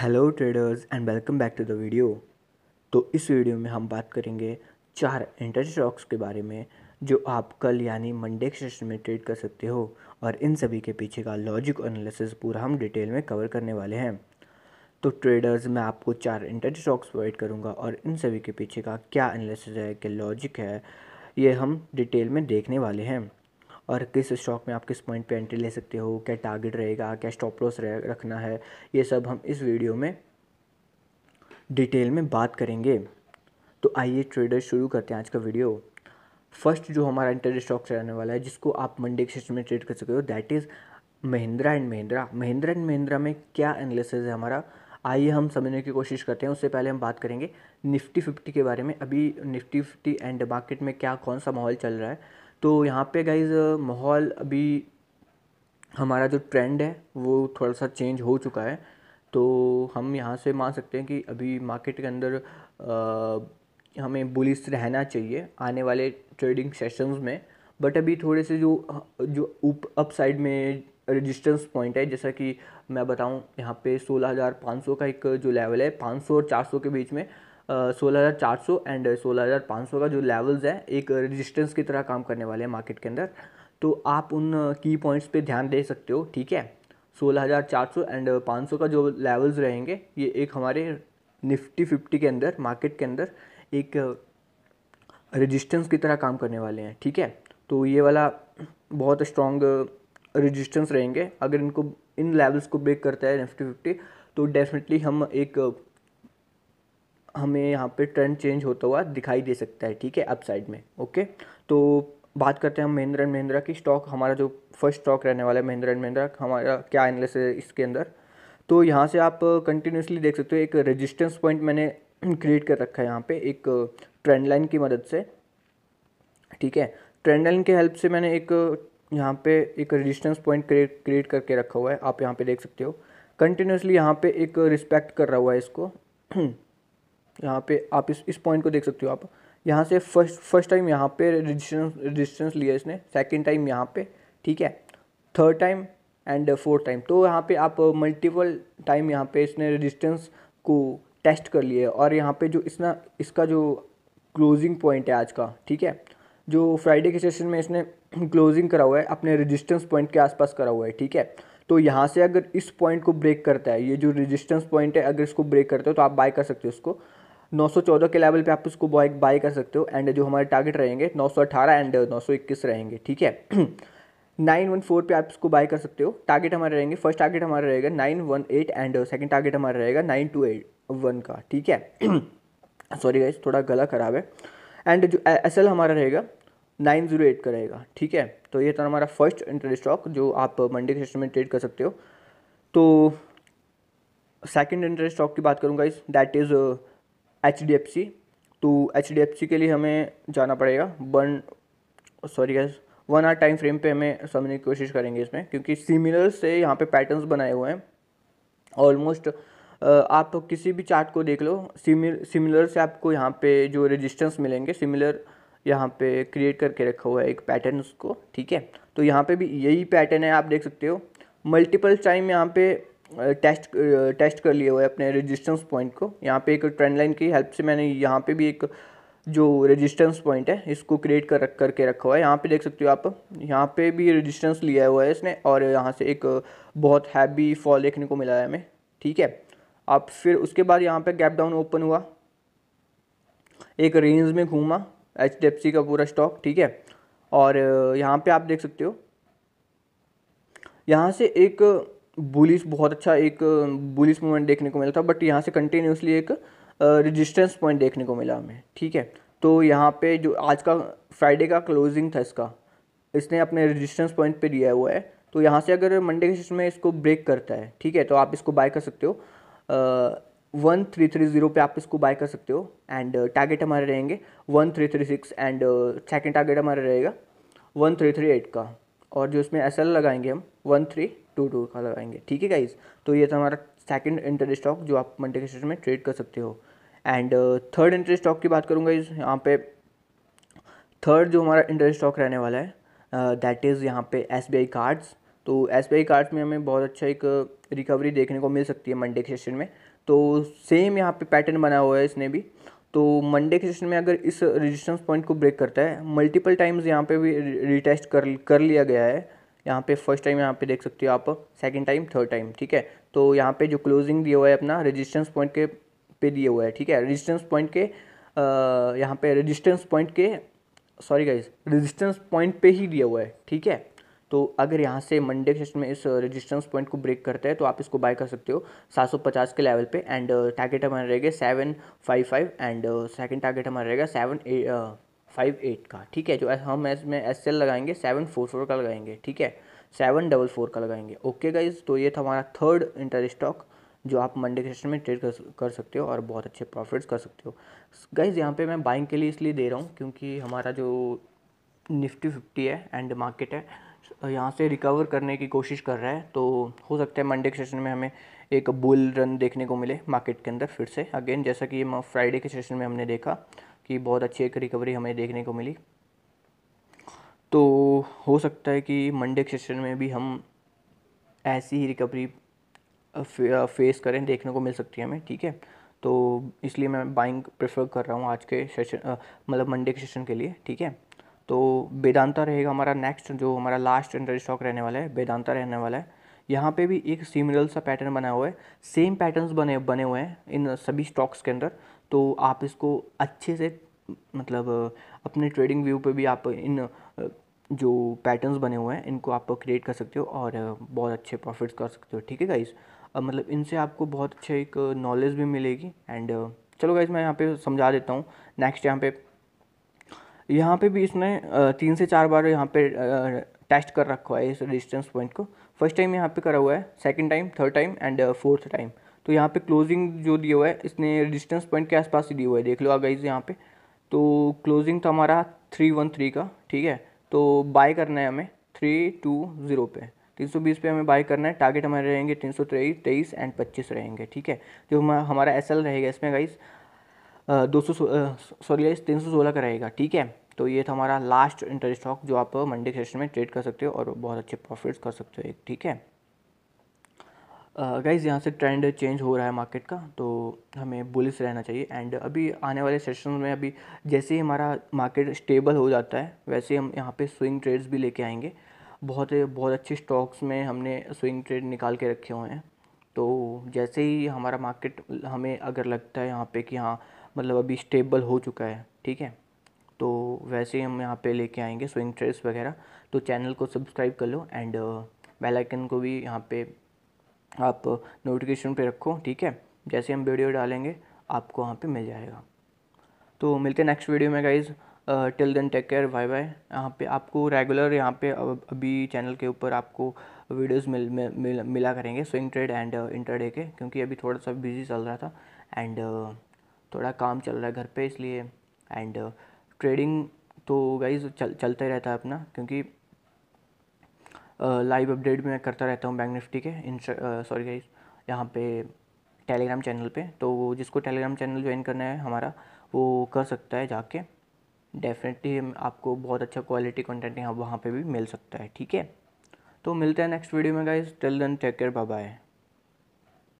hello traders and welcome back to the video तो इस video में हम बात करेंगे चार इंटर स्टॉक्स के बारे में जो आप कल यानी मंडे के सेशन में ट्रेड कर सकते हो और इन सभी के पीछे का लॉजिक एनालिसिस पूरा हम डिटेल में कवर करने वाले हैं तो ट्रेडर्स मैं आपको चार इंटर स्टॉक्स प्रोवाइड करूँगा और इन सभी के पीछे का क्या एनालिसिस है क्या लॉजिक है ये हम डिटेल में देखने वाले हैं और किस स्टॉक में आप किस पॉइंट पे एंट्री ले सकते हो क्या टारगेट रहेगा क्या स्टॉप लॉस रखना है ये सब हम इस वीडियो में डिटेल में बात करेंगे तो आइए ट्रेडर शुरू करते हैं आज का वीडियो फर्स्ट जो हमारा इंटरेस्ट स्टॉक रहने वाला है जिसको आप मंडे के सेशन में ट्रेड कर सकते हो that is Mahindra and Mahindra Mahindra and Mahindra में क्या एनालिसिस है हमारा आइए हम समझने की कोशिश करते हैं उससे पहले हम बात करेंगे निफ्टी फिफ्टी के बारे में अभी निफ्टी फिफ्टी एंड मार्केट में क्या कौन सा माहौल चल रहा है तो यहाँ पे गाइज माहौल अभी हमारा जो ट्रेंड है वो थोड़ा सा चेंज हो चुका है तो हम यहाँ से मान सकते हैं कि अभी मार्केट के अंदर आ, हमें बुलिस रहना चाहिए आने वाले ट्रेडिंग सेशंस में बट अभी थोड़े से जो जो उप अप साइड में रेजिस्टेंस पॉइंट है जैसा कि मैं बताऊं यहाँ पे 16,500 का एक जो लेवल है 500 और 400 के बीच में सोलह हज़ार चार सौ एंड सोलह हज़ार पाँच सौ का जो लेवल्स है एक रजिस्टेंस की तरह काम करने वाले हैं मार्केट के अंदर तो आप उन की पॉइंट्स पे ध्यान दे सकते हो ठीक है सोलह हज़ार चार सौ एंड पाँच सौ का जो लेवल्स रहेंगे ये एक हमारे निफ्टी फिफ्टी के अंदर मार्केट के अंदर एक रेजिस्टेंस की तरह काम करने वाले हैं ठीक है तो ये वाला बहुत स्ट्रॉन्ग रेजिस्टेंस रहेंगे अगर इनको इन लेवल्स को ब्रेक करता है निफ्टी फिफ्टी तो डेफिनेटली हम एक हमें यहाँ पे ट्रेंड चेंज होता हुआ दिखाई दे सकता है ठीक है अप साइड में ओके तो बात करते हैं हम महिंद्रा एंड महिंद्रा की स्टॉक हमारा जो फर्स्ट स्टॉक रहने वाला है महिंद्रा एंड महिंद्रा हमारा क्या एनालिसिस है इसके अंदर तो यहाँ से आप कंटिन्यूसली देख सकते हो एक रेजिस्टेंस पॉइंट मैंने क्रिएट कर रखा है यहाँ पे एक ट्रेंड लाइन की मदद से ठीक है ट्रेंड लाइन के हेल्प से मैंने एक यहाँ पे एक रेजिस्टेंस पॉइंट क्रिएट करके रखा हुआ है आप यहाँ पे देख सकते हो कंटिन्यूसली यहाँ पे एक रिस्पेक्ट कर रहा हुआ है इसको यहाँ पे आप इस इस पॉइंट को देख सकते हो आप यहाँ से फर्स्ट फर्स्ट टाइम यहाँ पे रजिस्टेंस रजिस्टेंस लिया इसने सेकंड टाइम यहाँ पे ठीक है third time and fourth time तो यहाँ पे आप मल्टीपल टाइम यहाँ पे इसने रजिस्टेंस को टेस्ट कर लिया है और यहाँ पे जो इसना इसका जो क्लोजिंग पॉइंट है आज का ठीक है जो फ्राइडे के सेशन में इसने क्लोजिंग करा हुआ है अपने रजिस्टेंस पॉइंट के आसपास करा हुआ है ठीक है तो यहाँ से अगर इस पॉइंट को ब्रेक करता है ये जो रेजिस्टेंस पॉइंट है अगर इसको ब्रेक करता है तो आप बाय कर सकते हो इसको 914 के लेवल पे आप उसको बाय बाय कर सकते हो एंड जो हमारे टारगेट रहेंगे 918 एंड 921 रहेंगे ठीक है नाइन वन फोर पर आप इसको बाय कर सकते हो टारगेट हमारे रहेंगे फर्स्ट टारगेट हमारा रहेगा nine one eight and second target हमारा रहेगा नाइन टू एट वन का ठीक है सॉरी गाइज थोड़ा गला खराब है एंड जो एस एल हमारा रहेगा नाइन जीरो एट का रहेगा ठीक है तो ये था हमारा फर्स्ट इंटरेस्ट स्टॉक जो आप मंडे के सेशन में ट्रेड कर सकते हो तो सेकंड इंटरेस्ट स्टॉक की बात करूँगा इस that is H D F C तो एच डी एफ सी के लिए हमें जाना पड़ेगा one sorry one hour time frame पे हमें समझने की कोशिश करेंगे इसमें क्योंकि सिमिलर से यहाँ पे पैटर्न्स बनाए हुए हैं ऑलमोस्ट आप तो किसी भी चार्ट को देख लो सिमिल सिमिलर से आपको यहाँ पे जो रेजिस्टेंस मिलेंगे सिमिलर यहाँ पे क्रिएट करके रखा हुआ है एक पैटर्न उसको ठीक है तो यहाँ पे भी यही पैटर्न है आप देख सकते हो मल्टीपल टाइम यहाँ पे टेस्ट टेस्ट कर लिए हुए अपने रेजिस्टेंस पॉइंट को यहाँ पे एक ट्रेंड लाइन की हेल्प से मैंने यहाँ पे भी एक जो रेजिस्टेंस पॉइंट है इसको क्रिएट कर रख करके रखा हुआ है यहाँ पे देख सकते हो आप यहाँ पे भी रेजिस्टेंस लिया हुआ है इसने और यहाँ से एक बहुत हैवी फॉल देखने को मिला है हमें ठीक है अब फिर उसके बाद यहाँ पर गैप डाउन ओपन हुआ एक रेंज में घूमा एच का पूरा स्टॉक ठीक है और यहाँ पर आप देख सकते हो यहाँ से एक बुलिस बहुत अच्छा एक बुलिस मूवमेंट देखने को मिला था बट यहाँ से कंटिन्यूसली एक रजिस्टेंस पॉइंट देखने को मिला हमें ठीक है तो यहाँ पे जो आज का फ्राइडे का क्लोजिंग था इसका इसने अपने रजिस्टेंस पॉइंट पे दिया हुआ है तो यहाँ से अगर मंडे के सिस्टम में इसको ब्रेक करता है ठीक है तो आप इसको बाय कर सकते हो वन थ्री थ्री ज़ीरो पर आप इसको बाय कर सकते हो एंड टारगेट हमारे रहेंगे one three three six and second target हमारा रहेगा वन थ्री थ्री एट का और जो इसमें एस लगाएंगे हम वन थ्री टू टू का लगाएंगे ठीक है गाइज तो ये था हमारा सेकंड इंटर स्टॉक जो आप मंडे के सेशन में ट्रेड कर सकते हो एंड थर्ड इंटर स्टॉक की बात करूँगा इस यहाँ पे थर्ड जो हमारा इंटर स्टॉक रहने वाला है दैट uh, इज़ यहाँ पे एस कार्ड्स तो एस कार्ड्स में हमें बहुत अच्छा एक रिकवरी uh, देखने को मिल सकती है मंडे के सेशन में तो सेम यहाँ पे पैटर्न बना हुआ है इसने भी तो मंडे के सेशन में अगर इस रेजिस्टेंस पॉइंट को ब्रेक करता है मल्टीपल टाइम्स यहाँ पे भी रिटेस्ट कर कर लिया गया है यहाँ पे फर्स्ट टाइम यहाँ पे देख सकते हो आप सेकंड टाइम थर्ड टाइम ठीक है तो यहाँ पे जो क्लोजिंग दिया हुआ है अपना रेजिस्टेंस पॉइंट के पे दिया हुआ है ठीक है रेजिस्टेंस पॉइंट के यहाँ पे रेजिस्टेंस पॉइंट के सॉरी गाइज रेजिस्टेंस पॉइंट पे ही दिया हुआ है ठीक है तो अगर यहाँ से मंडे के सेशन में इस रेजिस्टेंस uh, पॉइंट को ब्रेक करता है तो आप इसको बाय कर सकते हो 750 के लेवल पे एंड टारगेट uh, हमारा रहेगा seven five five and second target हमारा रहेगा सेवन फाइव एट का ठीक है जो हम इसमें एस एल लगाएंगे सेवन फोर फोर का लगाएंगे ठीक है सेवन डबल फोर का लगाएंगे ओके गाइज तो ये था हमारा थर्ड इंटर स्टॉक जो आप मंडे के सेशन में ट्रेड कर, कर सकते हो और बहुत अच्छे प्रॉफिट्स कर सकते हो गाइज यहाँ पे मैं बाइंग के लिए इसलिए दे रहा हूँ क्योंकि हमारा जो निफ्टी फिफ्टी है एंड मार्केट है यहाँ से रिकवर करने की कोशिश कर रहा है तो हो सकता है मंडे के सेशन में हमें एक बुल रन देखने को मिले मार्केट के अंदर फिर से अगेन जैसा कि फ्राइडे के सेशन में हमने देखा कि बहुत अच्छी एक रिकवरी हमें देखने को मिली तो हो सकता है कि मंडे के सेशन में भी हम ऐसी ही रिकवरी फेस करें देखने को मिल सकती है हमें ठीक है तो इसलिए मैं बाइंग प्रेफर कर रहा हूँ आज के सेशन मतलब मंडे के सेशन के लिए ठीक है तो वेदांता रहेगा हमारा नेक्स्ट जो हमारा लास्ट अंडर स्टॉक रहने वाला है वेदांता रहने वाला है यहाँ पे भी एक सिमिलर सा पैटर्न बना हुआ है सेम पैटर्न्स बने बने हुए हैं इन सभी स्टॉक्स के अंदर तो आप इसको अच्छे से मतलब अपने ट्रेडिंग व्यू पे भी आप इन जो पैटर्न्स बने हुए हैं इनको आप क्रिएट कर सकते हो और बहुत अच्छे प्रॉफिट्स कर सकते हो ठीक है गाइज़ मतलब इनसे आपको बहुत अच्छे एक नॉलेज भी मिलेगी एंड चलो गाइज़ मैं यहाँ पे समझा देता हूँ नेक्स्ट यहाँ पे यहाँ पे भी इसने तीन से चार बार यहाँ पे टेस्ट कर रखा है इस रेजिस्टेंस पॉइंट को फर्स्ट टाइम यहाँ पे करा हुआ है second time third time and fourth time तो यहाँ पे क्लोजिंग जो दिया हुआ है इसने रेजिस्टेंस पॉइंट के आसपास ही दिया हुआ है देख लो गई यहाँ पे तो क्लोजिंग था हमारा थ्री वन थ्री का ठीक है तो बाय करना है हमें थ्री टू ज़ीरो पे तीन सौ बीस पे हमें बाय करना है टारगेट हमारे रहेंगे तीन सौ तेईस एंड पच्चीस रहेंगे ठीक है जो हमारा एस एल रहेगा इसमें गाइज़ दो सौ सॉरी गाइस तीन सौ सोलह का रहेगा ठीक है तो ये था हमारा लास्ट इंटर स्टॉक जो आप मंडे सेशन में ट्रेड कर सकते हो और बहुत अच्छे प्रॉफिट्स कर सकते हो एक ठीक है गाइज यहाँ से ट्रेंड चेंज हो रहा है मार्केट का तो हमें बुलिस रहना चाहिए एंड अभी आने वाले सेशन में अभी जैसे ही हमारा मार्केट स्टेबल हो जाता है वैसे हम यहाँ पे स्विंग ट्रेड्स भी लेके आएंगे बहुत बहुत अच्छे स्टॉक्स में हमने स्विंग ट्रेड निकाल के रखे हुए हैं तो जैसे ही हमारा मार्केट हमें अगर लगता है यहाँ पे कि हाँ मतलब अभी स्टेबल हो चुका है ठीक है तो वैसे ही हम यहाँ पे लेके आएंगे स्विंग ट्रेस वगैरह तो चैनल को सब्सक्राइब कर लो एंड बेल आइकन को भी यहाँ पे आप नोटिफिकेशन पे रखो ठीक है जैसे हम वीडियो डालेंगे आपको वहाँ पे मिल जाएगा तो मिलते हैं नेक्स्ट वीडियो में guys till then take care bye bye यहाँ पे आपको रेगुलर यहाँ पे अभी चैनल के ऊपर आपको वीडियोस मिल, मिल, मिला करेंगे स्विंग ट्रेड एंड इंटरडे के क्योंकि अभी थोड़ा सा बिजी चल रहा था एंड थोड़ा काम चल रहा है घर पे इसलिए एंड ट्रेडिंग uh, तो गाइज चल चलता ही रहता है अपना क्योंकि लाइव अपडेट भी मैं करता रहता हूँ बैंक निफ्टी के इंस्टा सॉरी गाइज यहाँ पे टेलीग्राम चैनल पे तो वो जिसको टेलीग्राम चैनल ज्वाइन करना है हमारा वो कर सकता है जाके डेफिनेटली आपको बहुत अच्छा क्वालिटी कंटेंट यहाँ वहाँ पे भी मिल सकता है ठीक है तो मिलते हैं नेक्स्ट वीडियो में guys till then take care bye bye